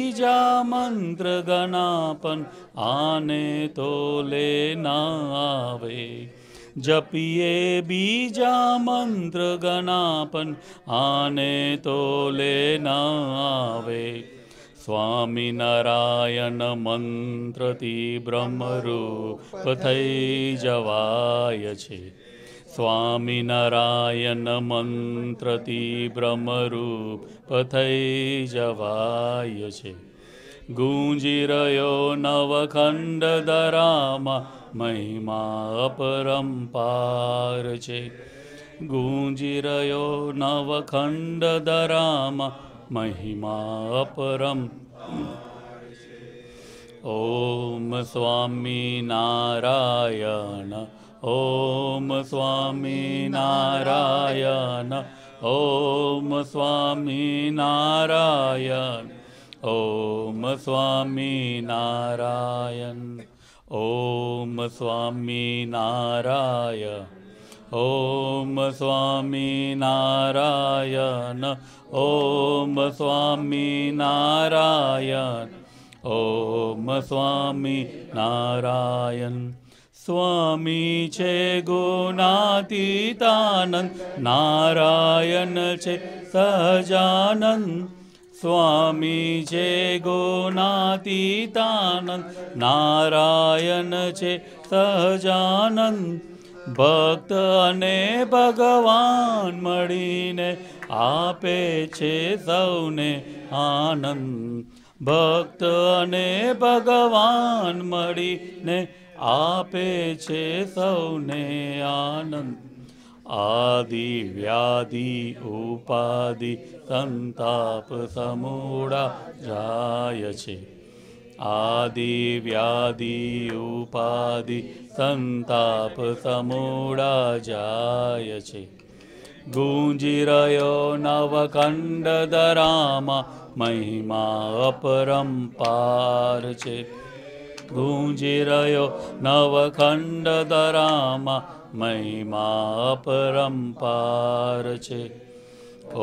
બીજા મંત્ર ગણાપન આને તો ના આવે જપીએ બીજા મંત્ર ગણાપન આને તો લેના આવે સ્વામિનારાયણ મંત્રથી બ્રહ્મરૂપ થઈ જવાય છે સ્વામિનારાયણમંત્રથી બ્રહ્મરૂપ પથઈ જવાય છે ગુંજી રહ્યો નવખંડ દરામાં મહિમા પાર છે ગુંજી રહ્યો નવખંડ દરામાં મહિમા અપરમ ઓમ સ્વામી નારાયણ ॐ स्वामीनारायण ॐ स्वामीनारायण ॐ स्वामीनारायण ॐ स्वामीनारायण ॐ स्वामीनारायण ॐ नारायण ॐ स्वामी नारायण स्वामी चे नारायण चे सहजानन्द स्वामी सहजानन्द गोनातितानन्द नारायणे सहजान भक्े भगवान् मिने आपने आनन्द भगवान भगवान् आपे सौने आनन्द आदि व्याधि उपाधि संताप समोडा आदि व्याधि उपाधि सन्ताप समोडा जायते गुञ्जिरयो नवखण्डधरामा महिमा पार चे। गुञ्जिर नवखण्ड धरामा महिमापरम्पार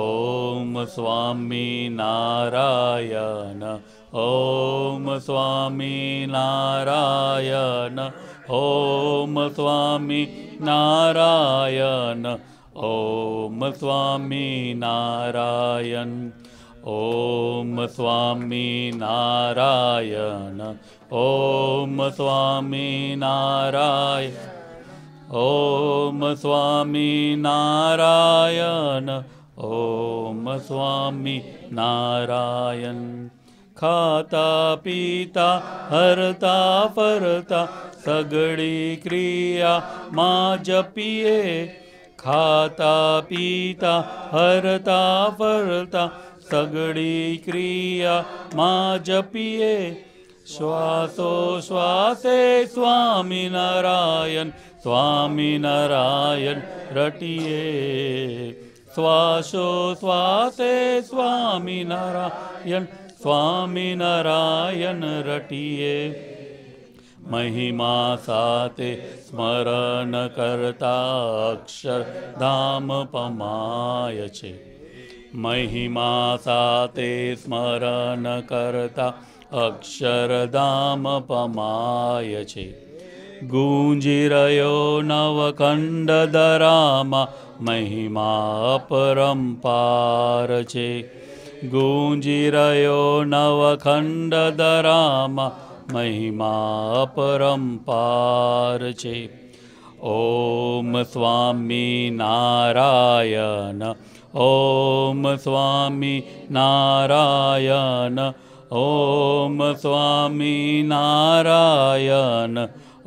ॐ स्वामी नारायण ॐ स्वामी नारायण ॐ स्वामी नारायण ॐ स्वामी नारायण ॐ स्वामी नारायण ॐ स्वामी नारायण ॐ स्वामी नारायण ॐ स्वामी नारायण खाता पीता હરતા ફરતા સગળી ક્રિયા માં જપીએ ખાતા પીતા હરતા ફરતા તગડી ક્રિયા માં જપીએ શ્વાસો શ્વાસે સ્વામિનારાયણ સ્વામિનારાયણ રટીએ શ્વાસો શ્વાસે સ્વામિનારાયણ સ્વામિનારાયણ રટીએ મહિમા સાથે સ્મરણ કરતા અક્ષર ધામ પમાય છે महिमा साते स्मरणकर्ता कर्ता अक्षरदामपमाये गुञ्जिरयो नवखण्ड महिमा महिमापरम् पारच्छ गुञ्जिरयो नवखण्ड महिमा महिमापरम् ॐ स्वामी नारायण ॐ स्वामी नारायण ॐ स्वामी नारायण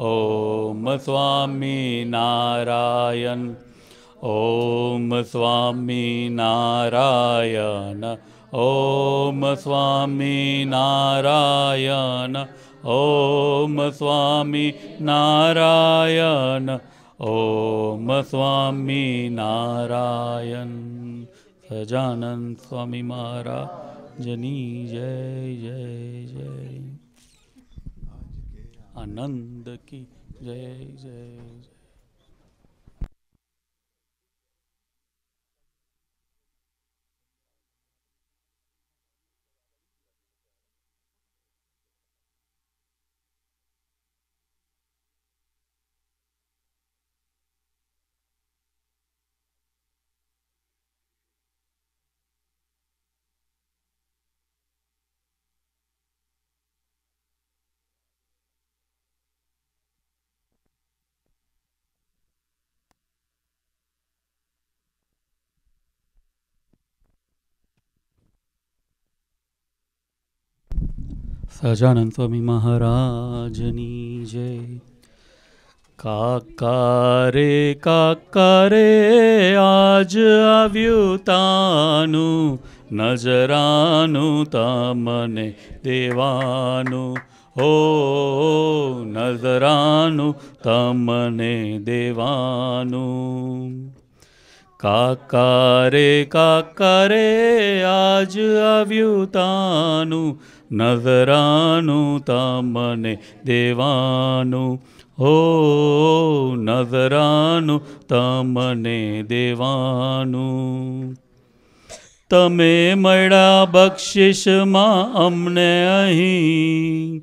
ॐ स्वामी नारायण ॐ स्वामी नारायण ॐ स्वामी नारायण ॐ स्वामी नारायण ॐ स्वामी नारायण ગજાનંદ સ્વામી મહારાજની જય જય જય આનંદ કી જય જય સજાનંદ સ્વામી મહારાજની જય કાકારે કાકારે આજ આવ્યું તાનું નજરાનું તમને દેવાનું હો નજરાનું તમને દેવાનું કાકારે કાકારે આજ આવ્યું તાનું નજરાનું તમને દેવાનું હો નજરાનું તમને દેવાનું તમે મળ્યા બક્ષિસમાં અમને અહીં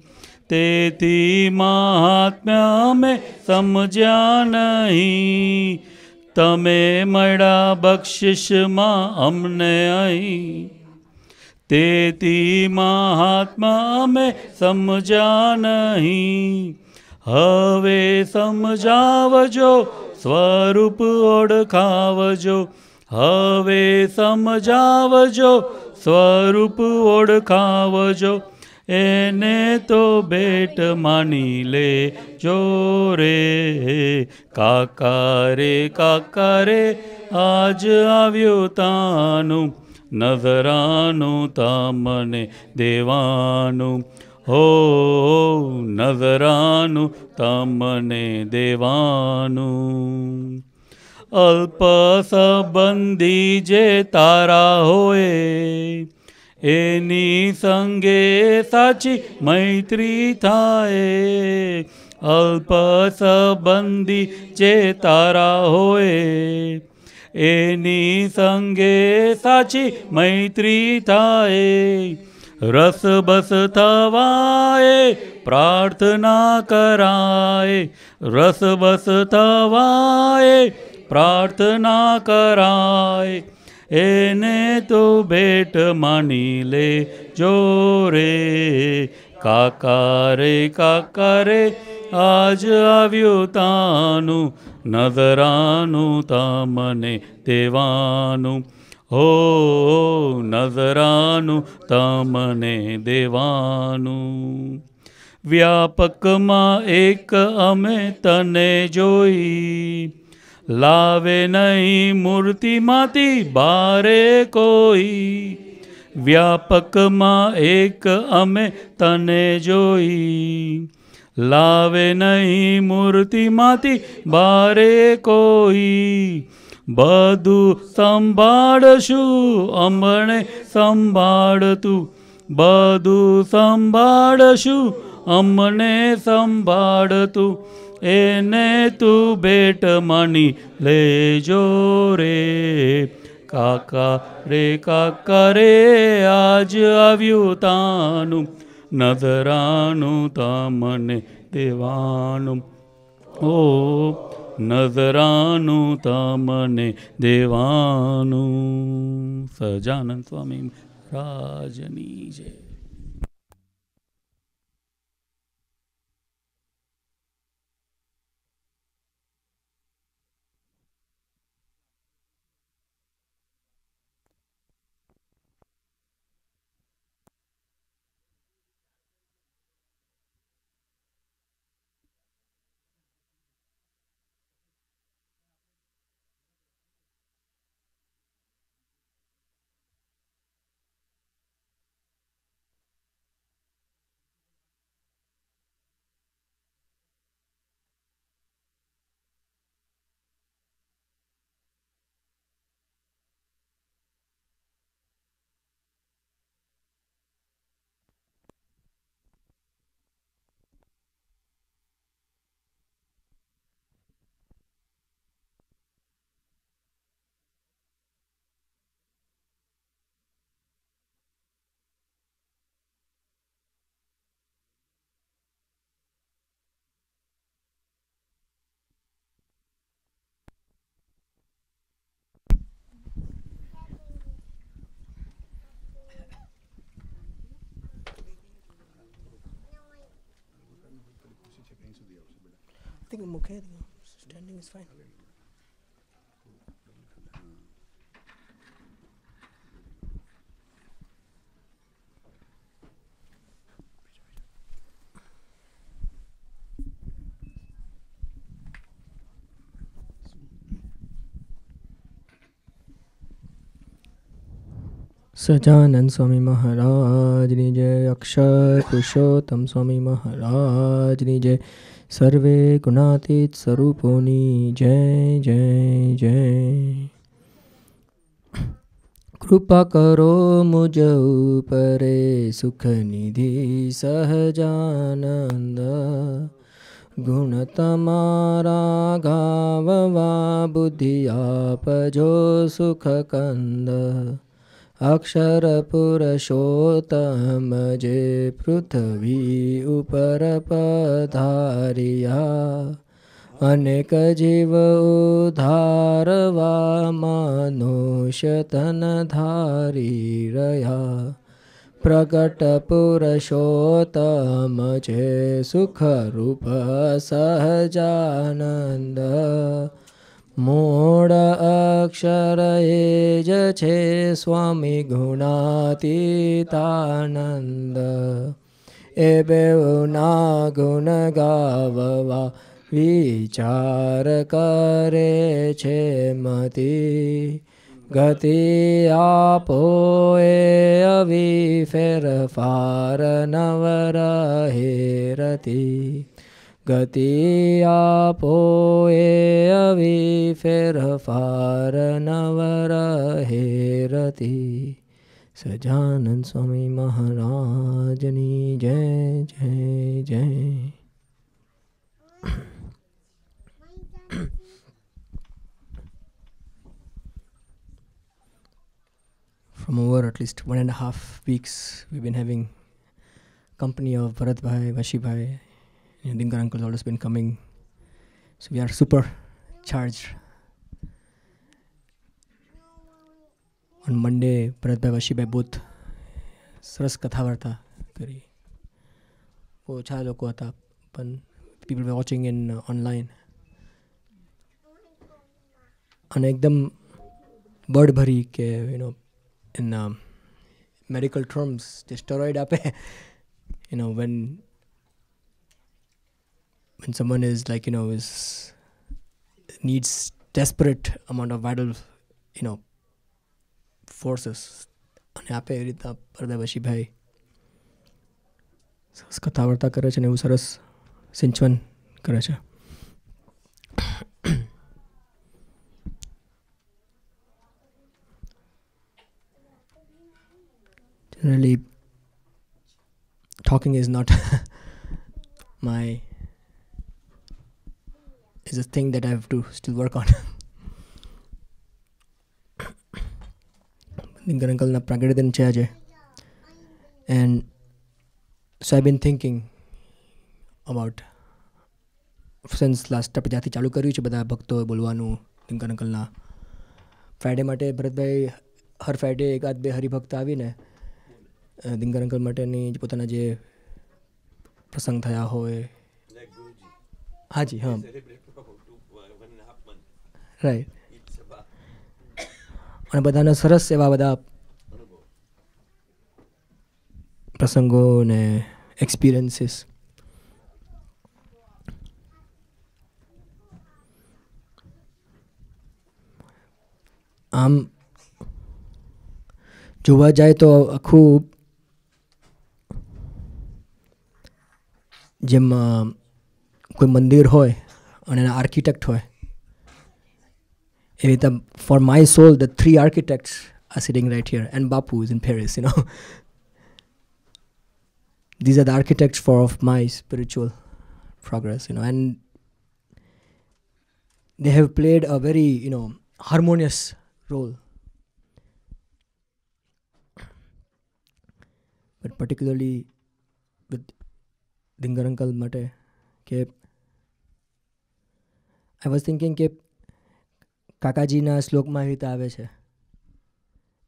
તેથી મહાત્મ્ય અમે સમજ્યા નહીં તમે મળ્યા બક્ષિસમાં અમને અહીં તેથી મહાત્મા મેં સમજા નહીં હવે સમજાવજો સ્વરૂપ ઓળખાવજો હવે સમજાવજો સ્વરૂપ ઓળખાવજો એને તો બેટ માની લે જો રે કાકા રે કાકા રે આજ આવ્યો તાનું નજરાનું તમને દેવાનું હો નજરાનું તમને દેવાનું અલ્પ સંબંધી જે તારા હોય એની સંગે સાચી મૈત્રી થાય અલ્પ સંબંધી જે તારા હોય એની સંગે સાચી મૈત્રી થાય રસ બસ થવાય પ્રાર્થના કરાય રસ બસ થવાય પ્રાર્થના કરાય એને તો ભેટ માની લે જો રે કાકા રે કાકા રે આજ આવ્યું તાનું નજરાનું તમને દેવાનું હો નજરાનું તમને દેવાનું વ્યાપકમાં એક અમે તને જોઈ લાવે નહીં મૂર્તિમાંથી બારે કોઈ વ્યાપકમાં એક અમે તને જોઈ લાવે નહીં મૂર્તિમાંથી બારે કોઈ બધું સંભાળશું અમણે સંભાળતું બધું સંભાળશું અમને સંભાળતું એને તું ભેટ માની લેજો રે કાકા રે કાકા રે આજ આવ્યું તાનું નજરાનું તમને દેવાનું ઓ નજરાનું તમને દેવાનું સહજાનંદ સ્વામી રાજની જય think I'm okay. Standing is fine. Sajanand સ્વામી મહારાજની જય અક્ષર પુરુષોત્તમ સ્વામી મહારાજની જય સર્વે ગુણાતીત સ્વરૂપોની જય જય જય કૃપા કરો મુજ ઉપરે સુખ નિધિ સહજાનંદ ગુણ તમારા ગાવવા બુદ્ધિ આપજો સુખ કંદ અક્ષરપુરુષોત્તમ જે પૃથ્વી ઉપર પધાર્યા અનેક જીવ ઉધારવા મનુષ્ય તન ધારી રહ્યા પ્રગટ પુરુષોત્તમ છે સુખરૂપ સહજાનંદ મૂળ અક્ષર એ જ છે સ્વામી ગુણાતીતાનંદ એ બેઉના ગુણ ગાવવા વિચાર કરે છે મતી ગતિ આપો એ અવી ફેરફાર હેરતી गति आपो ए अवि फिर फार नवर हेरति सजानन स्वामी महाराजनी जय जय जय From over at least one and a half weeks, we've been having company of Bharat Bhai, Vashi Bhai, You know, Dinkar Uncle has always been coming. So we are super charged. On Monday, Bharatbhai Vashibhai બુથ સરસ કથાવાર્તા કરી ઓછા લોકો હતા પણ people watching in online અને એકદમ બર્ડ ભરી કે you know in medical terms જે સ્ટરોઇડ આપે you know when when someone is like you know is needs desperate amount of vital you know forces અને આપે એ રીતના પરદાબશી ભાઈ સરસ કથા વાર્તા કરે છે ને એવું સરસ સિંચવન કરે છે generally talking is not my is a thing that I have to still work on. Lincoln Uncle Pragadidan Chaje. And so I've been thinking about since last આપણે જ્યાંથી ચાલુ કર્યું છે બધા ભક્તો બોલવાનું લિંકન અંકલના ફ્રાઈડે માટે ભરતભાઈ હર ફ્રાઈડે એકાદ બે હરિભક્ત આવીને દિંગર અંકલ માટેની પોતાના જે પ્રસંગ થયા હોય હાજી હા રાઈટ અને બધાને સરસ એવા બધા પ્રસંગો ને એક્સપિરિયન્સીસ આમ જોવા જાય તો આખું જેમ કોઈ મંદિર હોય અને એના આર્કિટેક્ટ હોય the, for my soul, the three architects are sitting right here, and Bapu is in Paris, you know. These are the architects for of my spiritual progress, you know, and they have played a very, you know, harmonious role. But particularly with Dingarankal Mate, I was thinking that કાકાજીના શ્લોકમાં આવી રીતે આવે છે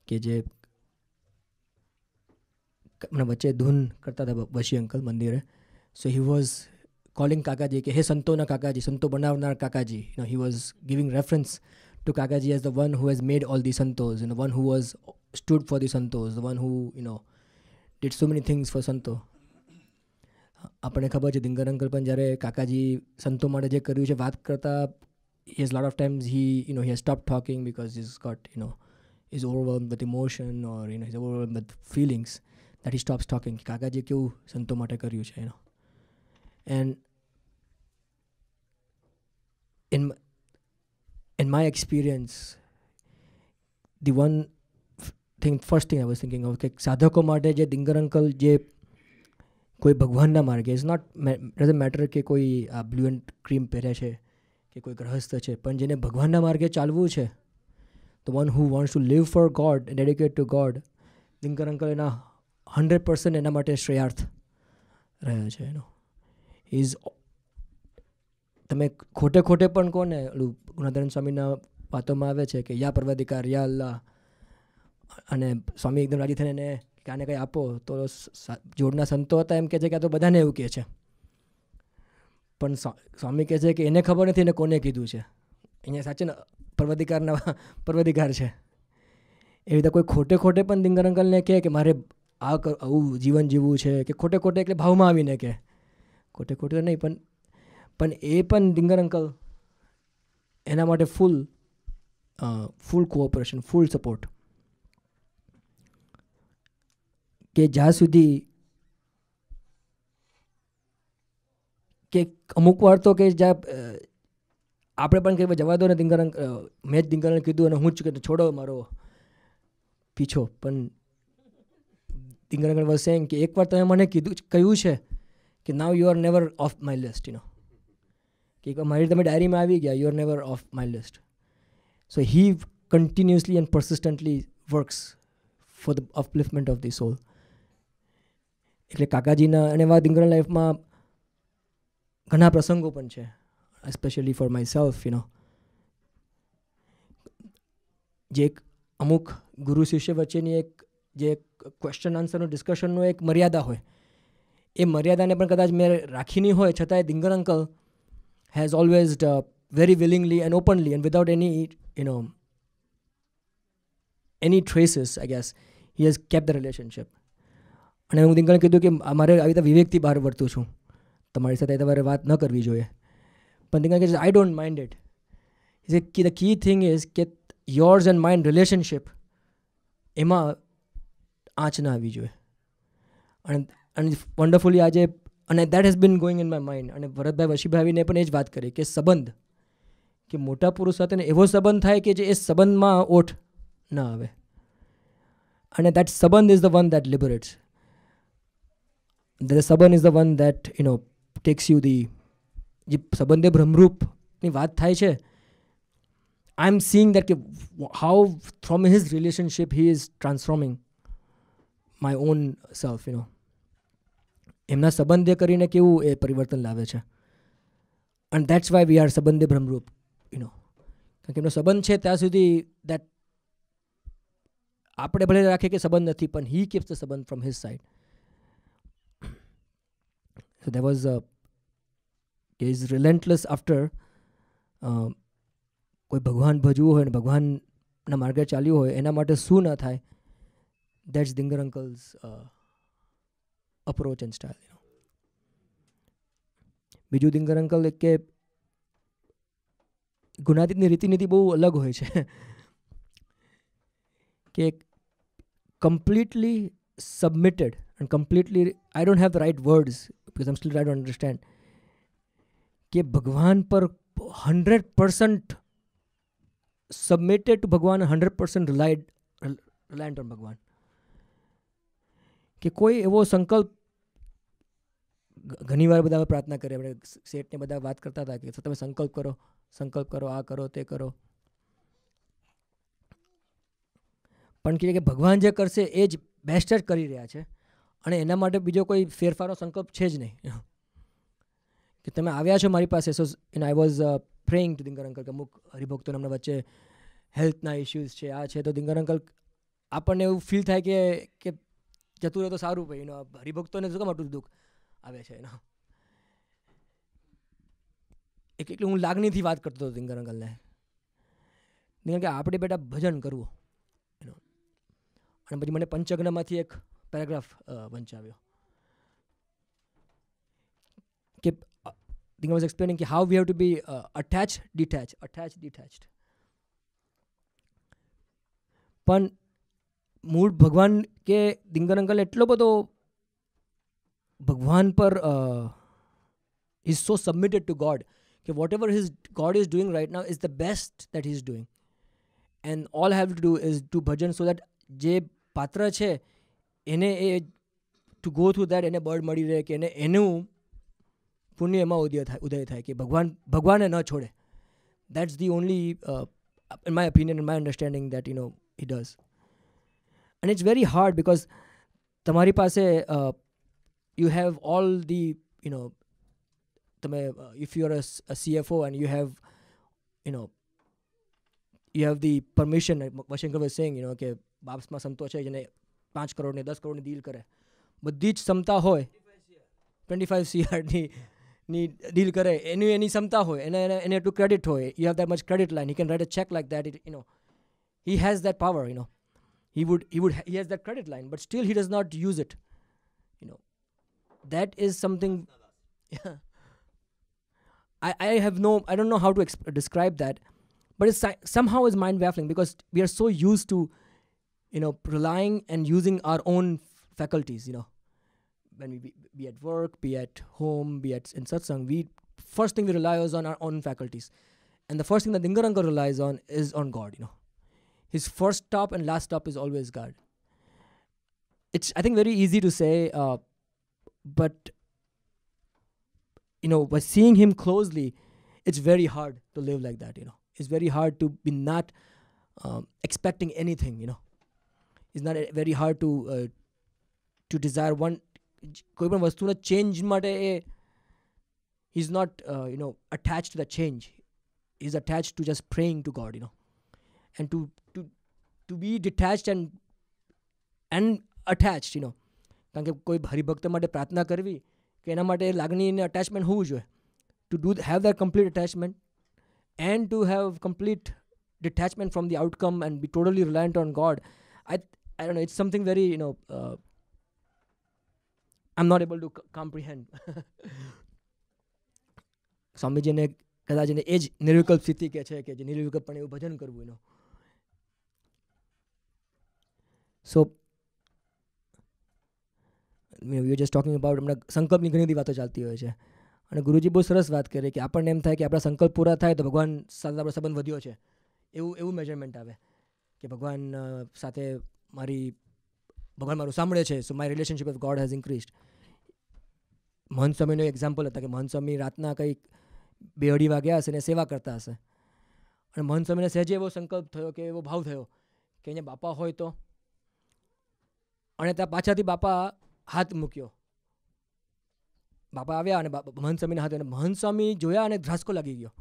કે જે હમણાં વચ્ચે ધૂન કરતા હતા વશી અંકલ મંદિરે સો હી વોઝ કોલિંગ કાકાજી કે હે સંતોના કાકાજી સંતો બનાવનાર Kakaji you know he was giving reference to Kakaji as the one who has made all the સંતોઝ you know one who was stood for the સંતોઝ one who you know did so many things for સંતો આપણને ખબર છે દિંગર uncle પણ જ્યારે કાકાજી સંતો માટે જે કર્યું છે વાત કરતાં he has a lot of times he you know he has stopped talking because he's got you know he's overwhelmed with emotion or you know he's overwhelmed with feelings that he stops talking Kaka કેવું સંતો માટે કર્યું છે and in in my experience the one thing first thing i was thinking of sadhako સાધકો je જે uncle je, જે કોઈ ભગવાનના માર્ગે ઇઝ નોટ ડઝન્ટ મેટર કે કોઈ આ બ્લુ એન્ડ ક્રીમ છે કે કોઈ ગ્રહસ્થ છે પણ જેને ભગવાનના માર્ગે ચાલવું છે તો one who wants to live for God dedicate to God Dinkar uncle એના હંડ્રેડ પર્સન્ટ એના માટે શ્રેયાર્થ રહ્યો છે એનો ઇઝ તમે ખોટે ખોટે પણ કોને ગુણાધરન સ્વામીના વાતોમાં આવે છે કે યા પર્વાધિકાર યા અલ્લાહ અને સ્વામી એકદમ રાજી થઈને એને આને કંઈ આપો તો જોડના સંતો હતા એમ કહે છે કે આ તો બધાને એવું કહે છે પણ સ્વામી કહે છે કે એને ખબર નથી એને કોને કીધું છે અહીંયા સાચે ને પર્વધિકારના પર્વધિકાર છે એવી રીતે કોઈ ખોટે ખોટે પણ દિંગર અંકલને કહે કે મારે આ આવું જીવન જીવવું છે કે ખોટે ખોટે એટલે ભાવમાં આવીને કહે ખોટે ખોટે નહીં પણ પણ એ પણ ડિંગર અંકલ એના માટે ફૂલ ફૂલ કોઓપરેશન ફૂલ સપોર્ટ કે જ્યાં સુધી અમુક વાર તો કે જ્યાં આપણે પણ કહેવાય જવા દો ને દિંગરન મેં જ દિંગરને કીધું અને હું જ છોડો મારો પીછો પણ દિંગરન વોઝ સેંગ કે એકવાર તમે મને કીધું કહ્યું છે કે now you are never of my list you કે એકવાર મારી તમે ડાયરીમાં આવી ગયા you are never of my list so he continuously and persistently works for the upliftment of the soul એટલે કાકાજીના અને એવા દિંગરન લાઈફમાં ઘણા પ્રસંગો પણ છે especially for myself you know જે એક અમુક ગુરુ શિષ્ય વચ્ચેની એક જે ક્વેશ્ચન આન્સરનું ડિસ્કશનનું એક મર્યાદા હોય એ મર્યાદાને પણ કદાચ મેં રાખી નહીં હોય છતાંય Dinkar uncle has always very willingly and openly and without any you know any traces i guess he has kept the relationship અને હું દિંગણ કીધું કે મારે આવી રીતે વિવેકથી બહાર વર્તું છું તમારી સાથે તમારે વાત ન કરવી જોઈએ પણ તે કે I don't mind it is the key thing is કે યોર્સ એન્ડ માઇન્ડ રિલેશનશીપ એમાં આંચ ના આવી જોઈએ અને અને વન્ડરફુલી આજે અને that has been going in my mind અને ભરતભાઈ વશીભાઈને પણ એ જ વાત કરી કે સંબંધ કે મોટા પુરુષ સાથે એવો સંબંધ થાય કે જે એ સંબંધમાં ઓઠ ના આવે અને દેટ સંબંધ is the one that liberates the સંબંધ is the one that you know takes you the જે સંબંધે બ્રહ્મરૂપની વાત થાય છે આઈ એમ સીંગ દેટ કે how from his relationship he is transforming my own self you know એમના સંબંધે કરીને કેવું એ પરિવર્તન લાવે છે and that's why we are સંબંધે બ્રહ્મરૂપ યુ નો કારણ કે એમનો સંબંધ છે ત્યાં સુધી દેટ આપણે ભલે રાખીએ કે સંબંધ નથી પણ હી કીપ્સ ધ સંબંધ from his side so they was a કે ઇઝ રિલેન્ટલેસ આફ્ટર કોઈ ભગવાન ભજવું હોય ને ભગવાનના માર્ગે ચાલ્યું હોય એના માટે શું ના થાય that's Dinkar uncle's approach and style બીજું દિંગર અંકલ એક કે ગુનાતીતની રીતિનીતિ બહુ અલગ હોય છે કે completely submitted and completely I don't have the right words because I'm still I don't understand કે ભગવાન પર હંડ્રેડ પર્સન્ટ સબમિટેડ ટુ ભગવાન hundred percent relied reliant on ભગવાન કે કોઈ એવો સંકલ્પ ઘણીવાર બધા પ્રાર્થના કરીએ આપણે શેઠને બધા વાત કરતા હતા કે તમે સંકલ્પ કરો સંકલ્પ કરો આ કરો તે કરો પણ કહે કે ભગવાન જે કરશે એ જ બેસ્ટ જ કરી રહ્યા છે અને એના માટે બીજો કોઈ ફેરફારો સંકલ્પ છે જ નહીં કે તમે આવ્યા છો મારી પાસે so and I was praying to Dinkar uncle કે અમુક હરિભક્તોને હમણાં વચ્ચે હેલ્થના ઇશ્યુઝ છે આ છે તો દિંગર અંકલ આપણને એવું ફીલ થાય કે કે જતું રહે તો સારું ભાઈ એનો હરિભક્તોને શું કામ આટલું દુઃખ આવે છે એનો એક એટલી હું લાગણીથી વાત કરતો હતો દિંગર અંકલને દિંગર કે આપણે બેટા ભજન કરવું એનો અને પછી મને પંચજ્ઞમાંથી એક પેરેગ્રાફ વંચાવ્યો કે I think I was explaining how we have to be uh, attached, detached, attached, detached. પણ મૂળ ભગવાન કે દિંગર અંકલ એટલો બધો ભગવાન પર is so submitted to God કે whatever his God is doing right now is the best that is doing and all have to do is to bhajan so that જે પાત્ર છે એને એ ટુ ગો થ્રુ દેટ એને બર્ડ મળી રહે કે એને એનું પુણ્યમાં ઉદય થાય ઉદય થાય કે ભગવાન ભગવાનને ન છોડે that's the only in my opinion in my understanding that you know it does and it's very hard because તમારી પાસે you have all the you know તમે if you are a CFO and you have you know you have the permission વશંકર was saying you know કે બાપ્સમાં સંતો છે જેને પાંચ કરોડની દસ કરોડની ડીલ કરે બધી જ ક્ષમતા હોય ટ્વેન્ટી ફાઇવ સીઆરની ની ડીલ કરે એની એની ક્ષમતા હોય એને એને એને એટલું ક્રેડિટ હોય you have that much credit line he can write a cheque like that it you know he has that power you know he would he would he has that credit line but still he does not use it you know that is something I, I have no I don't know how to describe that, but it's somehow is mind waffling because we are so used to, you know, relying and using our own faculties. You know, when we be, be, at work, be at home, be at in satsang, we first thing we rely on our own faculties, and the first thing that Lingaranga relies on is on God. You know, his first stop and last stop is always God. It's I think very easy to say, uh, but you know, by seeing him closely, it's very hard to live like that. You know, it's very hard to be not um, expecting anything. You know, it's not eh, very hard to uh, to desire one કોઈ પણ વસ્તુના change માટે એ is not you know attach to the change is attach to just praying to God you know and to to to be detach and and attach you know કારણ કે કોઈ હરિભક્ત માટે પ્રાર્થના કરવી કે એના માટે લાગણીને અટેચમેન્ટ હોવું જોઈએ to do have the complete attachment and to have complete detachment from the outcome and be totally reliant on God. I, I don't know. It's something very you know uh, આમ not able to comprehend સ્વામીજીને કદાચ એને એ જ નિર્વિકલ્પ સ્થિતિ કે છે કે જે નિર્વિકલ્પ પણ એવું ભજન કરવું એનું so we just talking about હમણાં સંકલ્પની ઘણી બધી વાતો ચાલતી હોય છે અને ગુરુજી બહુ સરસ વાત કરે કે આપણને એમ થાય કે આપણા સંકલ્પ પૂરા થાય તો ભગવાન સાથે આપણો સંબંધ વધ્યો છે એવું એવું મેજરમેન્ટ આવે કે ભગવાન સાથે મારી ભગવાન મારું સાંભળે છે so my relationship of God has increased Mahant સ્વામીનો એક્ઝામ્પલ હતા કે મહંત રાતના કંઈક બે અઢી વાગ્યા હશે અને સેવા કરતા હશે અને મહંત સહેજે એવો સંકલ્પ થયો કે એવો ભાવ થયો કે અહીંયા બાપા હોય તો અને ત્યાં પાછાથી બાપા હાથ મૂક્યો બાપા આવ્યા અને મહંત સ્વામીના હાથ અને મહંત જોયા અને ધ્રાસકો લાગી ગયો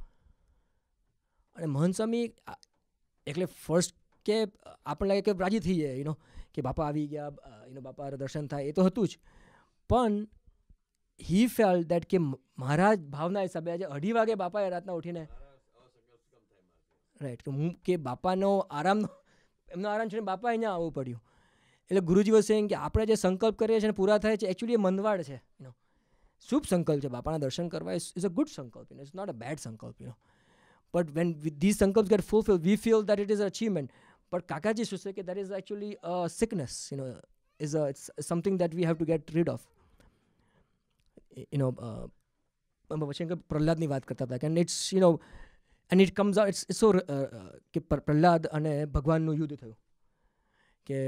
અને મહંત એટલે ફર્સ્ટ કે આપણને લાગે કે રાજી થઈ જાય યુનો કે બાપા આવી ગયા એનો બાપા દર્શન થાય એ તો હતું જ પણ હી ફેલ દેટ કે મારા ભાવના હિસાબે આજે અઢી વાગે બાપાએ રાતના ઉઠીને રાઈટ કે હું કે બાપાનો આરામ એમનો આરામ છે બાપા અહીંયા આવવું પડ્યું એટલે ગુરુજી વસે કે આપણે જે સંકલ્પ કરીએ છીએ પૂરા થાય છે એકચ્યુઅલી એ મંદવાડ છે એનો શુભ સંકલ્પ છે બાપાના દર્શન કરવા is a good sankalp is not a bad sankalp you know but when these sankalp get fulfil we feel that it is achievement પણ કાકાજી શું છે કે actually a actually you know, is a, it's something that we have to get rid of. You know, uh, Pralad પ્રહલાદની વાત કરતા હતા kind it's you know and it comes out it's so કે પ્રહલાદ અને ભગવાનનું યુદ્ધ થયું કે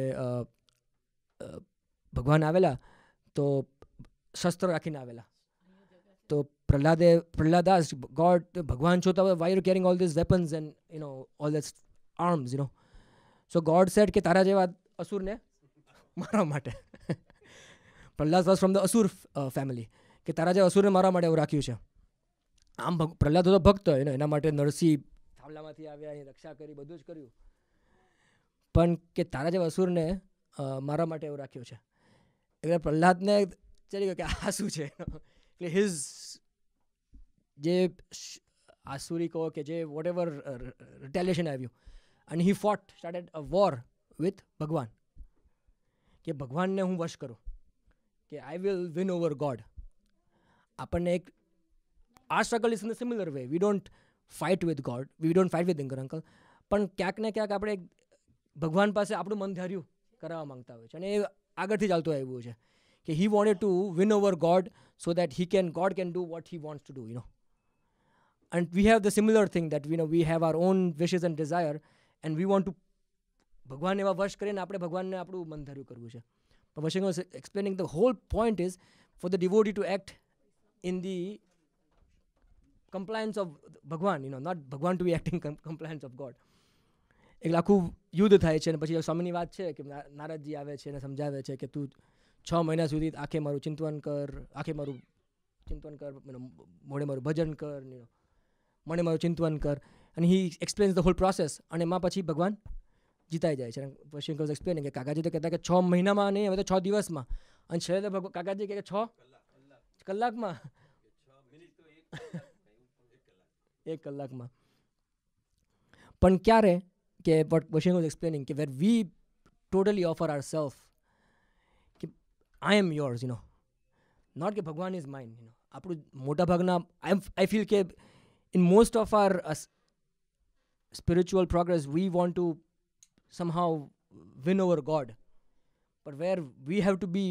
ભગવાન આવેલા તો શસ્ત્ર રાખીને આવેલા તો પ્રહલાદે પ્રહલાદ આસ ગોડ ભગવાન છો તમે why are you carrying all these weapons and you know all these arms you know so God said કે તારા જેવા અસુરને મારવા માટે Prahlad was from the asur family કે તારા જેવા અસુરને મારવા માટે એવું રાખ્યું છે આમ પ્રહલાદ તો ભક્ત એનો એના માટે નરસિંહ થાંભલામાંથી આવ્યા એની રક્ષા કરી બધું જ કર્યું પણ કે તારા જેવા અસુરને મારવા માટે એવું રાખ્યું છે એટલે પ્રહલાદને ચડી ગયો કે આ શું છે એટલે હિઝ જે આસુરી કહો કે જે વોટ એવર રિટેલિએશન આવ્યું અને he fought started a war with Bhagwan કે ભગવાનને હું વશ કરું કે I will win over God આપણને એક આ struggle is in the similar way we don't fight with God we don't fight with ઇંગર અંકલ પણ ક્યાંક ને ક્યાંક આપણે ભગવાન પાસે આપણું મન ધાર્યું કરાવવા માંગતા હોય છે અને એ આગળથી ચાલતું આવ્યું છે કે he wanted to win over God so that he can God can do what he wants to do you know and we have the similar thing that we know we have our own wishes and desire and we want to ભગવાન એવા વર્ષ કરીને આપણે ભગવાનને આપણું મન ધાર્યું કરવું છે પણ વશિંગ was explaining the whole point is for the devotee to act in the compliance of Bhagwan you know not Bhagwan to be acting compliance of God એટલે આખું યુદ્ધ થાય છે અને પછી સ્વામીની વાત છે કે નારદજી આવે છે અને સમજાવે છે કે તું છ મહિના સુધી આખે મારું ચિંતવન કર આખે મારું ચિંતવન કર મોડે મારું ભજન કર મને મારું ચિંતવન કર અને he explains the whole process અને એમાં પછી ભગવાન જીતાઈ જાય છે પછી અંકલ એક્સપ્લેન કે કાકાજી તો કહેતા કે છ મહિનામાં નહીં હવે તો છ દિવસમાં અને છેલ્લે તો ભગવાન કાકાજી કે છ કલાકમાં એક કલાકમાં પણ ક્યારે કે વોટ બશિંગ વોઝ એક્સપ્લેનિંગ કે where we totally offer our self કે I am yours you know not કે Bhagwan is mind you know આપણું મોટાભાગના આઈ આઈ ફીલ કે in most of our spiritual progress we want to somehow win over god but where we have to be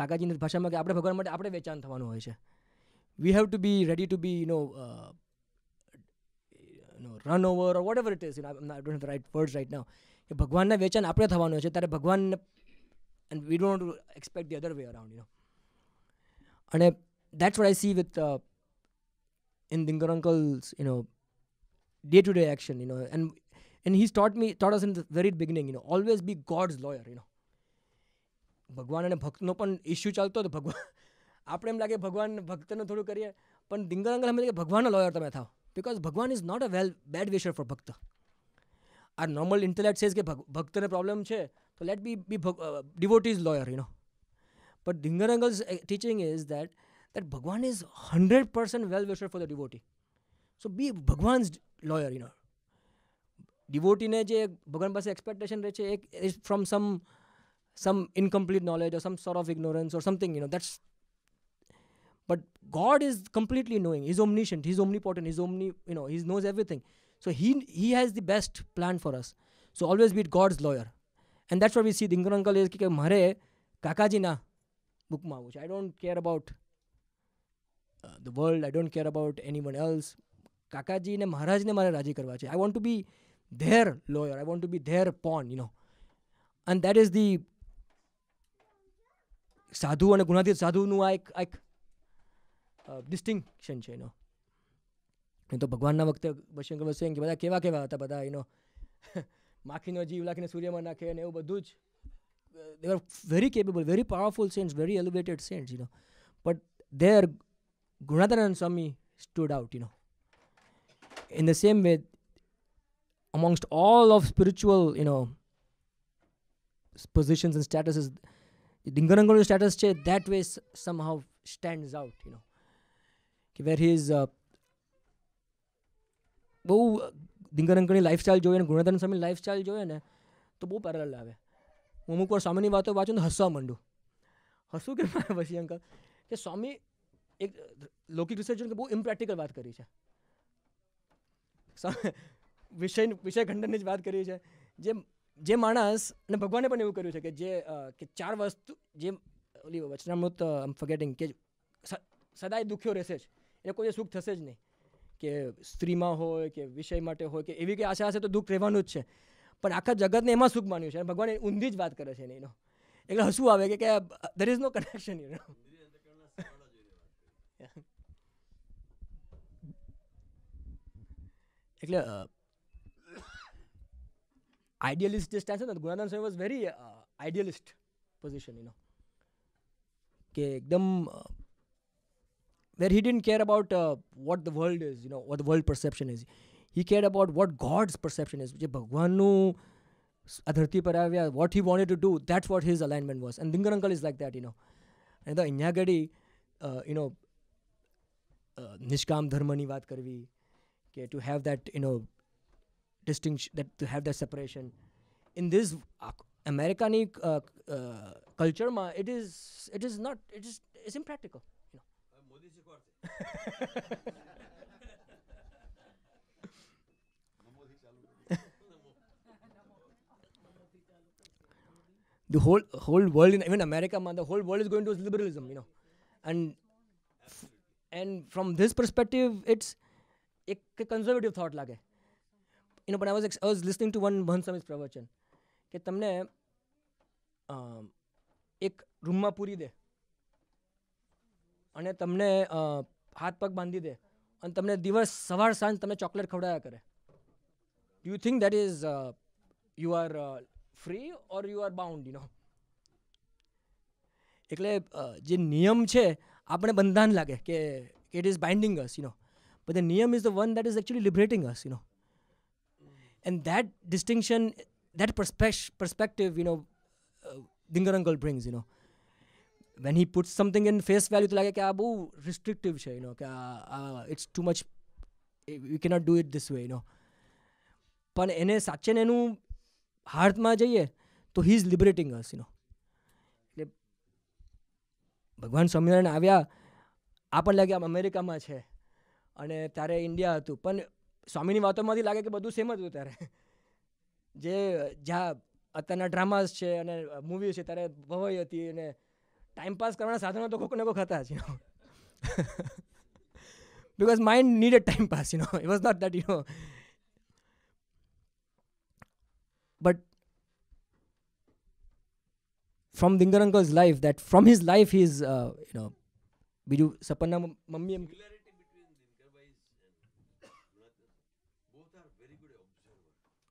કાકાજીની ભાષામાં કે આપણે ભગવાન માટે આપણે વેચાણ થવાનું હોય છે we have to be ready to be you know no run over or whatever it is you know I don't have right words right now કે ભગવાનના વેચાણ આપણે થવાનું છે ત્યારે ભગવાન and we don't expect the other way around you know અને that's what I see with in Dinkar uncles you know day to day action, you know. And and he's taught me taught us in the very beginning, you know, always be God's lawyer, you know. ભગવાન અને ભક્તનો પણ issue ચાલતો હતો ભગવાન આપણે એમ લાગે ભગવાન ભક્તને થોડું કરીએ પણ ડિંગલ અંગલ સમજે ભગવાનનો લોયર તમે થાવ because Bhagwan is not a well bad wisher for bhakt આ નોર્મલ ઇન્ટેલેક્ટ સેઝ કે ભક્તને પ્રોબ્લેમ છે તો let be be devote is loyal you know but Dinkar uncle's teaching is that that Bhagwan is hundred percent well wisher for the devotee so be Bhagwan's loyal you know ડિવોટીને જે ભગવાન પાસે એક્સપેક્ટેશન રહે છે એક is from some some incomplete knowledge or some sort of ignorance or something you know that's but God is completely knowing is omniscient his omnipotent his omni you know his knows everything so he he has the best plan for us so always be God's loyal and that's what we see Dinkar uncle is કે મારે કાકાજીના બુકમાં આવું છે I don't care about the world I don't care about anyone else Kakaji કાકાજીને મહારાજને મારે રાજી કરવા છે I want to be their loyal I want to be their pawn you know and that is the સાધુ અને ગુનાધીર સાધુનું આ એક એક ડિસ્ટિંક્શન છે એનો એ તો ભગવાનના વખતે બશંકર વસે કે બધા કેવા કેવા હતા બધા એનો માખીનો જીવ લાખીને સૂર્યમાં નાખે અને એવું બધું જ they are very capable very powerful saints very elevated saints you know but there Gunadharanand Swami stood out you know in the same way amongst all of spiritual you know positions and statuses લિંગરંગનું status છે that way somehow stands out you know કે where he is બહુ લિંગરંગની lifestyle જોઈએ અને ગુણધર્મ સ્વામીની lifestyle જોઈએ ને તો બહુ પેરેલ આવે હું અમુક વાર સ્વામીની વાતો વાંચું ને હસવા માંડું હસું કે પછી અંકલ કે સ્વામી એક લૌકિક રિસર્ચર કે બહુ ઇમ્પ્રેક્ટિકલ વાત કરી છે વિષય વિષય ખંડનની જ વાત કરી છે જે જે માણસ અને ભગવાને પણ એવું કર્યું છે કે જે કે ચાર વસ્તુ જે ઓલી વચનામૃત આમ ફગેટિંગ કે સદાય દુખ્યો રહેશે જ એટલે કોઈ સુખ થશે જ નહીં કે સ્ત્રીમાં હોય કે વિષય માટે હોય કે એવી કંઈ આશા હશે તો દુઃખ રહેવાનું જ છે પણ આખા જગતને એમાં સુખ માન્યું છે અને ભગવાન ઊંધી જ વાત કરે છે એનો એટલે હસવું આવે કે there is no connection you know એટલે આઈડિયલિસ્ટ જે સ્ટેન્સ હતો Gunadan Swami was very idealist position you know કે એકદમ where he didn't care about what the world is you know what the world perception is he care about what God's perception is જે ભગવાનનું આ ધરતી પર આવ્યા what he wanted to do that's what his alignment was and Dinkar uncle is like that you know અને તો અહીંયા આગળ યુ નિષ્કામ ધર્મની વાત કરવી okay to have that you know distinction that to have that separation in this uh, american uh, uh, culture ma, it is it is not it is it's impractical you know the whole whole world in even america ma, the whole world is going to liberalism you know and and from this perspective it's એક કે conservative thought લાગે એનો પણ I was was listening to one one is પ્રવચન કે તમને એક રૂમમાં પૂરી દે અને તમને હાથ પગ બાંધી દે અને તમને દિવસ સવાર સાંજ તમને ચોકલેટ ખવડાયા કરે you think that is you are free or you are bound you know એટલે જે નિયમ છે આપણે બંધાન લાગે કે it is binding us you know but the niyam is the one that is actually liberating us you know and that distinction that perspe- perspective you know uh, dingarangal brings you know when he puts something in face value to like ah, boo, restrictive છે you know કે આ it's too much we cannot do it this way you know પણ એને સાચે ને એનું હાર્ટમાં જઈએ તો he is લિબરેટિંગ us you know એટલે ભગવાન સ્વામિનારાયણ આવ્યા આપણને લાગે આમ અમેરિકામાં છે અને ત્યારે ઇન્ડિયા હતું પણ સ્વામીની વાતોમાંથી લાગે કે બધું સેમ જ હતું ત્યારે જે જ્યાં અત્યારના ડ્રામાઝ છે અને મૂવી છે ત્યારે ભવાઈ હતી અને ટાઈમપાસ કરવાના સાધનો તો કોઈક ને કોઈક હતા જ because mind need a time pass you know it was not that you know but from Dinkar uncle's life that from his life his you know બીજું સપનના મમ્મી એમ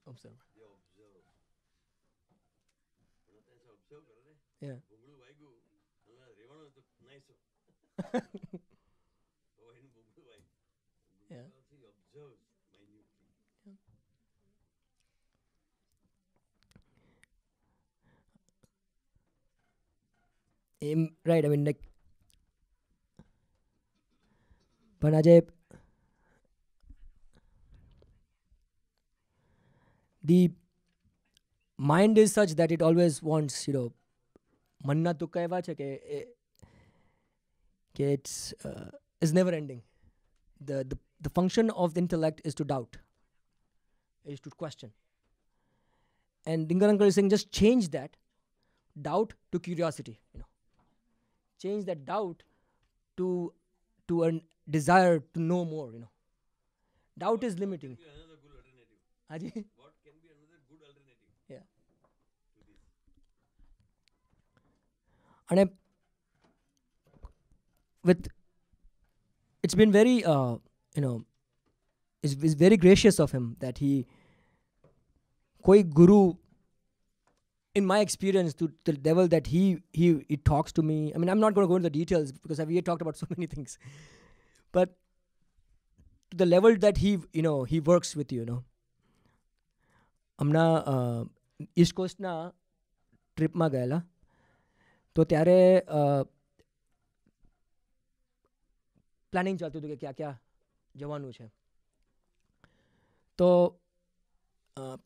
observer. observe. Yeah. yeah. yeah. right, I mean, like, પણ આજે the mind is such that it always wants you know manna તુક્કા એવા eh, it's, કે it's is never the, the, the function of the intellect is to doubt, is to question. And Dingarankar is saying just change that doubt to curiosity, you know. Change that doubt to to a desire to know more, you know. Doubt is limiting. and I with it's been very uh, you know it's, it's very gracious of him that he koi guru in my experience to the devil that he he he talks to me i mean i'm not going to go into the details because we have talked about so many things but to the level that he you know he works with you know હમણાં east કોસ્ટના ટ્રીપમાં ગયેલા તો ત્યારે planning ચાલતું હતું કે ક્યાં ક્યાં જવાનું છે તો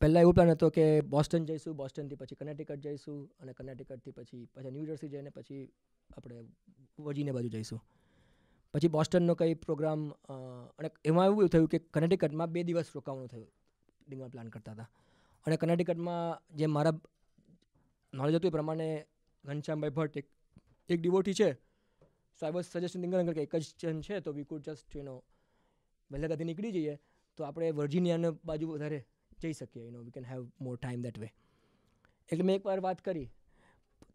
પહેલાં એવું પ્લાન હતો કે બોસ્ટન જઈશું બોસ્ટનથી પછી કર્ણાટિકટ જઈશું અને કર્ણાટિકટથી પછી પછી ન્યૂ જર્સી જઈને પછી આપણે વજીને બાજુ જઈશું પછી બોસ્ટનનો કંઈ પ્રોગ્રામ અને એમાં એવું થયું કે કર્ણાટિકટમાં બે દિવસ રોકાવાનું થયું ડિંગમાં પ્લાન કરતા હતા અને કર્ણાટિકટમાં જે મારા નોલેજ હતું એ પ્રમાણે ઘનશ્યામભાઈ ભટ્ટ એક એક ડિવોટી છે સો આઈ વોઝ સજેસ્ટિંગ કે એક જ ચેન છે તો we could just you know વહેલાગાથી નીકળી જઈએ તો આપણે વર્જિનિયાને બાજુ વધારે જઈ શકીએ you know we can have more time that way એટલે મેં એકવાર વાત કરી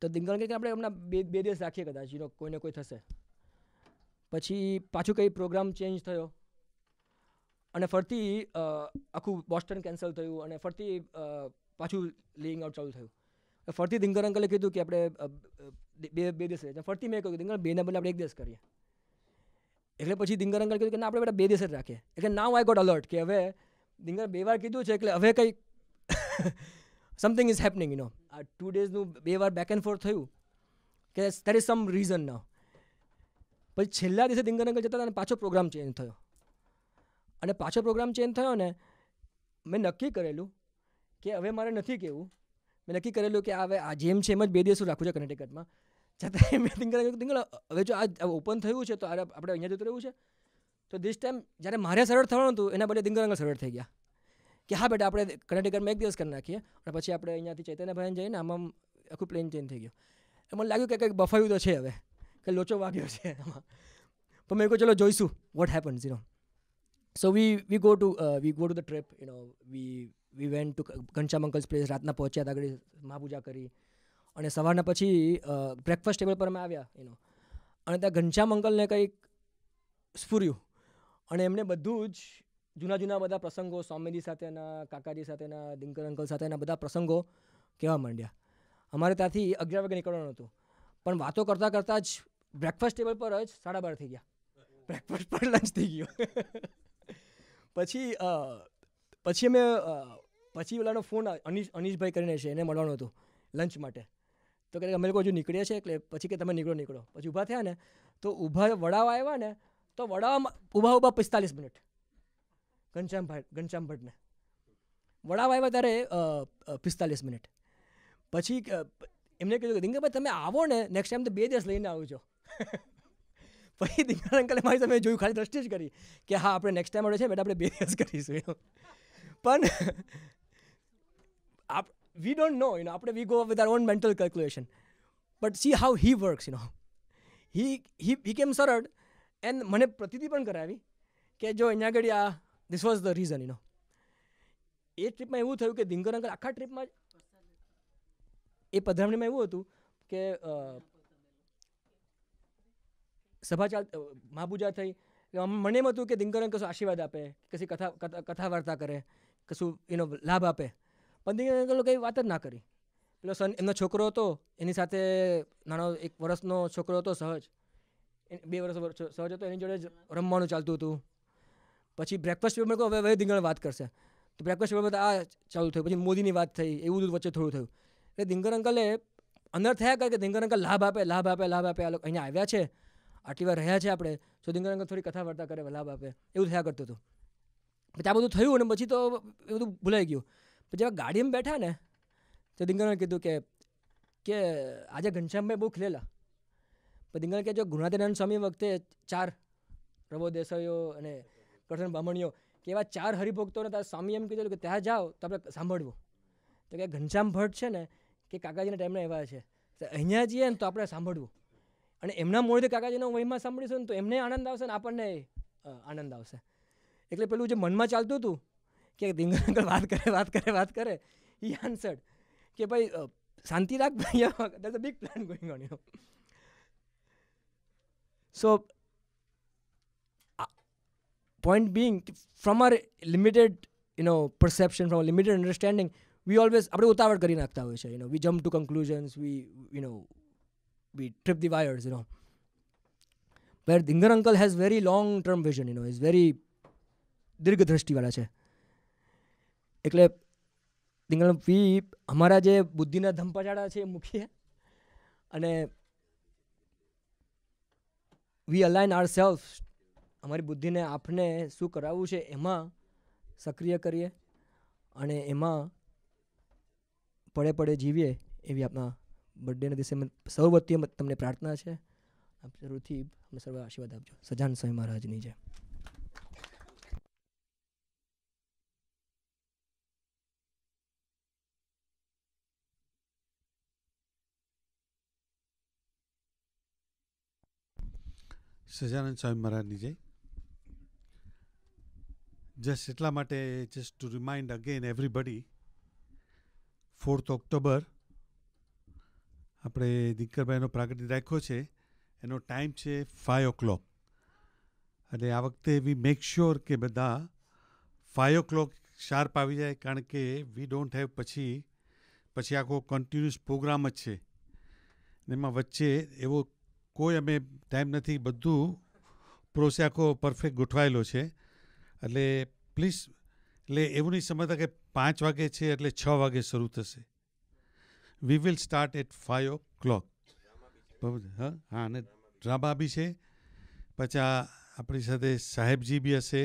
તો દિંગણ કે આપણે હમણાં બે બે દિવસ રાખીએ કદાચ યુ નો કોઈને કોઈ થશે પછી પાછું કંઈ પ્રોગ્રામ ચેન્જ થયો અને ફરતી આખું બોસ્ટન કેન્સલ થયું અને ફરતી પાછું લેઇંગ આઉટ ચાલુ થયું ફરતી દિનકર અંકલે કીધું કે આપણે બે બે દેશ રાખીએ ફરતી મેં કહ્યું દિનકર બેના બદલે આપણે એક દેશ કરીએ એટલે પછી દિનકર અંકલ કીધું કે ના આપણે બેટા બે દેશ જ રાખીએ એટલે નાવ આઈ ગોટ અલર્ટ કે હવે દિનકર બે વાર કીધું છે એટલે હવે કંઈક something is happening you know આ ટુ ડેઝનું બે વાર બેક એન્ડ ફોર્થ થયું કે દેર ઇઝ સમ રીઝન નાવ પછી છેલ્લા દિવસે દિનકર અંકલ જતા અને પાછો પ્રોગ્રામ ચેન્જ થયો અને પાછો પ્રોગ્રામ ચેન્જ થયો ને મેં નક્કી કરેલું કે હવે મારે નથી કહેવું મેં નક્કી કરેલું કે હવે આ જેમ છે એમ જ બે દિવસ રાખું છે કનેક્ટિકટમાં છતાં મેં થિંક કર્યું થિંક હવે જો આ ઓપન થયું છે તો આપણે અહીંયા જતું રહેવું છે તો દિસ ટાઈમ જ્યારે મારે સરળ થવાનું હતું એના બદલે દિંગરંગલ સરળ થઈ ગયા કે હા બેટા આપણે કનેક્ટિકટમાં એક દિવસ કરી નાખીએ અને પછી આપણે અહીંયાથી ચૈતન્યભાઈ જઈને આમ આખું પ્લેન ચેન્જ થઈ ગયું મને લાગ્યું કે કંઈક બફાયું તો છે હવે કે લોચો વાગ્યો છે એમાં પણ મેં કહ્યું ચલો જોઈશું what happens you know so we we go to we go to the trip you know we we went to Ghanshyam uncle's place રાતના પહોંચ્યા ત્યાં આગળ પૂજા કરી અને સવારના પછી બ્રેકફાસ્ટ ટેબલ પર અમે આવ્યા એનો અને ત્યાં ઘનશ્યામ અંકલને કંઈક સ્ફુર્યું અને એમને બધું જ જૂના જૂના બધા પ્રસંગો સ્વામીજી સાથેના કાકાજી સાથેના દિંકર અંકલ સાથેના બધા પ્રસંગો કહેવા માંડ્યા અમારે ત્યાંથી અગિયાર વાગે નીકળવાનું હતું પણ વાતો કરતાં કરતાં જ બ્રેકફાસ્ટ ટેબલ પર જ સાડા બાર થઈ ગયા બ્રેકફાસ્ટ પર લંચ થઈ ગયો પછી પછી અમે પછી ઓલાનો ફોન અનીશ અનીશભાઈ કરીને છે એને મળવાનું હતું લંચ માટે તો કે અમે લોકો હજુ નીકળ્યા છે એટલે પછી કે તમે નીકળો નીકળો પછી ઊભા થયા ને તો ઊભા વડાવ આવ્યા ને તો વડાવામાં ઊભા ઊભા પિસ્તાલીસ મિનિટ ઘનશ્યામ ભાઈ ઘનશ્યામ ભટ્ટને વડાવ આવ્યા ત્યારે પિસ્તાલીસ મિનિટ પછી એમને કીધું કે દિંગાભાઈ તમે આવો ને નેક્સ્ટ ટાઈમ તો બે દિવસ લઈને આવજો પછી દિંગા અંકલે મારી તમે જોયું ખાલી દ્રષ્ટિ જ કરી કે હા આપણે નેક્સ્ટ ટાઈમ આપણે છે બેટા આપણે બે દિવસ કરીશું પણ આપ we don't know you know આપણે we go with our own mental calculation but see how he works you know he he he came સરળ એન્ડ મને પ્રતિતિ પણ કરાવી કે જો અહીંયા આગળ આ this was the reason you know એ ટ્રીપમાં એવું થયું કે દિંગર અંકલ આખા ટ્રીપમાં એ પધરામણીમાં એવું હતું કે સભા ચાલ મહાપૂજા થઈ મને એમ હતું કે દિંગર અંકલ આશીર્વાદ આપે કશી કથા કથા વાર્તા કરે કશું એનો લાભ આપે પણ દીકરી અંકલ કંઈ વાત જ ના કરી પેલો સન એમનો છોકરો હતો એની સાથે નાનો એક વર્ષનો છોકરો હતો સહજ બે વર્ષ સહજ હતો એની જોડે જ રમવાનું ચાલતું હતું પછી બ્રેકફાસ્ટ પેપર હવે હવે દિંગળ વાત કરશે તો બ્રેકફાસ્ટ પેપરમાં તો આ ચાલુ થયું પછી મોદીની વાત થઈ એવું બધું વચ્ચે થોડું થયું એટલે દિંગર અંકલે અંદર થયા કરે કે દિંગર અંકલ લાભ આપે લાભ આપે લાભ આપે આ લોકો અહીંયા આવ્યા છે આટલી વાર રહ્યા છે આપણે તો દિંગર અંકલ થોડી કથા વાર્તા કરે લાભ આપે એવું થયા કરતું હતું પછી આ બધું થયું અને પછી તો એ બધું ભૂલાઈ ગયું પછી જેવા ગાડીમાં બેઠા ને તો દિંગલને કીધું કે કે આજે ઘનશ્યામભાઈ બહુ ખીલેલા પછી દિંગલ કે જો ગુણાતીનારાયણ સ્વામી વખતે ચાર પ્રભો દેસાઈઓ અને કરશન બામણીઓ કે એવા ચાર હરિભક્તો હરિભક્તોને તારા સ્વામી એમ કીધું કે ત્યાં જાઓ તો આપણે સાંભળવું તો કે ઘનશ્યામ ભટ્ટ છે ને કે કાકાજીના ટાઈમના એવા છે અહીંયા જઈએ ને તો આપણે સાંભળવું અને એમના મોડથી કાકાજીનો વહીમાં સાંભળીશું ને તો એમને આનંદ આવશે ને આપણને આનંદ આવશે એટલે પેલું જે મનમાં ચાલતું હતું કે ધીંગર અંકલ વાત કરે વાત કરે વાત કરે ઈ આન્સર્ડ કે ભાઈ શાંતિ રાખ that a big plan going on you so point being from our limited you know know perception from limited understanding we always આપણે ઉતાવળ કરી નાખતા હોય છે you we jump to conclusions we you know we trip the wires you know where Dinkar uncle has very long term vision you is very દીર્ઘદ્રષ્ટિવાળા છે એટલે પિંગળમ વી અમારા જે બુદ્ધિના ધંપાચાળા છે એ મૂકીએ અને વી અલાઇન આર સેલ્ફ અમારી બુદ્ધિને આપને શું કરાવવું છે એમાં સક્રિય કરીએ અને એમાં પડે પડે જીવીએ એવી આપણા બર્થડેના દિવસે સૌ વતીએ તમને પ્રાર્થના છે આપ જરૂરથી અમને સર્વ આશીર્વાદ આપજો સજાન સ્વામી મહારાજની જય સજાનંદ સ્વામી મહારાજની જય જસ્ટ એટલા માટે just to remind again everybody fourth October આપણે દિનકરભાઈનો પ્રાગટ્ય રાખ્યો છે એનો ટાઈમ છે ફાઇવ ઓ ક્લોક અને આ વખતે વી મેક શ્યોર કે બધા ફાઇવ ઓ ક્લોક શાર્પ આવી જાય કારણ કે વી ડોન્ટ હેવ પછી પછી આખો કન્ટિન્યુઅસ પ્રોગ્રામ જ છે એમાં વચ્ચે એવો કોઈ અમે ટાઈમ નથી બધું પ્રોસે આખો પરફેક્ટ ગોઠવાયેલો છે એટલે પ્લીઝ એટલે એવું નહીં સમજતા કે પાંચ વાગે છે એટલે છ વાગે શરૂ થશે we will start at five o'clock હા અને ડ્રામા બી છે પછી આ આપણી સાથે સાહેબજી બી હશે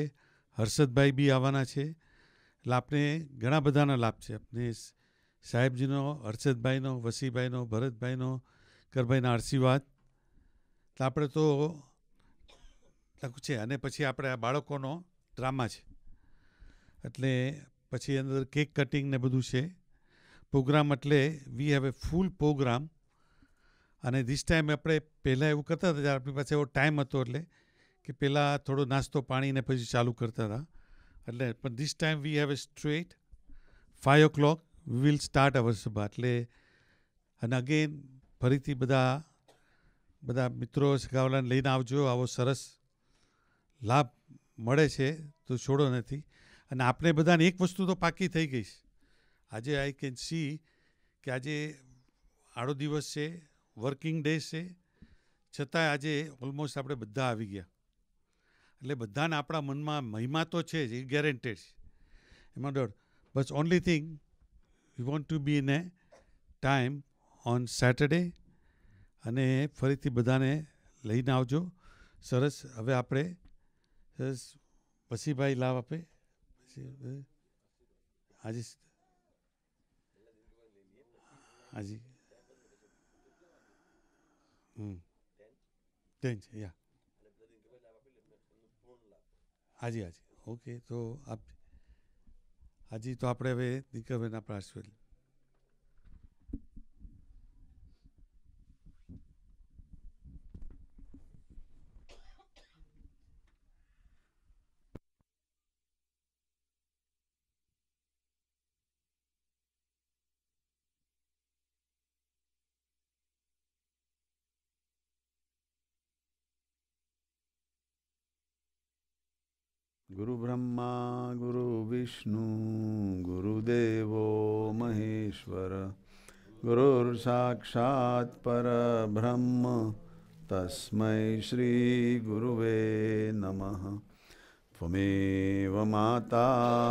હર્ષદભાઈ બી આવવાના છે એટલે આપણે ઘણા બધાના લાભ છે આપણે સાહેબજીનો હર્ષદભાઈનો વસીભાઈનો ભરતભાઈનો કરભાઈના આશીર્વાદ આપણે તો લખ્યું છે અને પછી આપણે આ બાળકોનો ડ્રામા છે એટલે પછી અંદર કેક કટિંગ ને બધું છે પ્રોગ્રામ એટલે we have a full program અને ધીસ ટાઈમ આપણે પહેલાં એવું કરતા હતા આપણી પાસે એવો ટાઈમ હતો એટલે કે પહેલાં થોડો નાસ્તો પાણીને પછી ચાલુ કરતા હતા એટલે પણ this time we have a straight five o'clock we will start our sabha એટલે અને અગેન ફરીથી બધા બધા મિત્રો શીખાવલાને લઈને આવજો આવો સરસ લાભ મળે છે તો છોડો નથી અને આપણે બધાને એક વસ્તુ તો પાકી થઈ ગઈ છે આજે આઈ કેન સી કે આજે આડો દિવસ છે વર્કિંગ ડે છે છતાંય આજે ઓલમોસ્ટ આપણે બધા આવી ગયા એટલે બધાને આપણા મનમાં મહિમા તો છે જ એ ગેરેન્ટેડ છે એમાં ડોટ બસ only thing you want to be in a time on Saturday અને ફરીથી બધાને લઈને આવજો સરસ હવે આપણે સરસ વસીભાઈ લાભ આપે હાજી હાજી હમ ટેન્જ યા હાજી હાજી ઓકે તો આપ હાજી તો આપણે હવે દીકરબેન આપણા ગુરુ બ્રહ્મા ગુરુ વિષ્ણુ ગુરુદેવો મહેશ્વર ગુરુર્સાક્ષાત પરબ્રહ્મ તસ્મૈ શ્રી ગુરુવે નમઃ ત્વમેવ માતા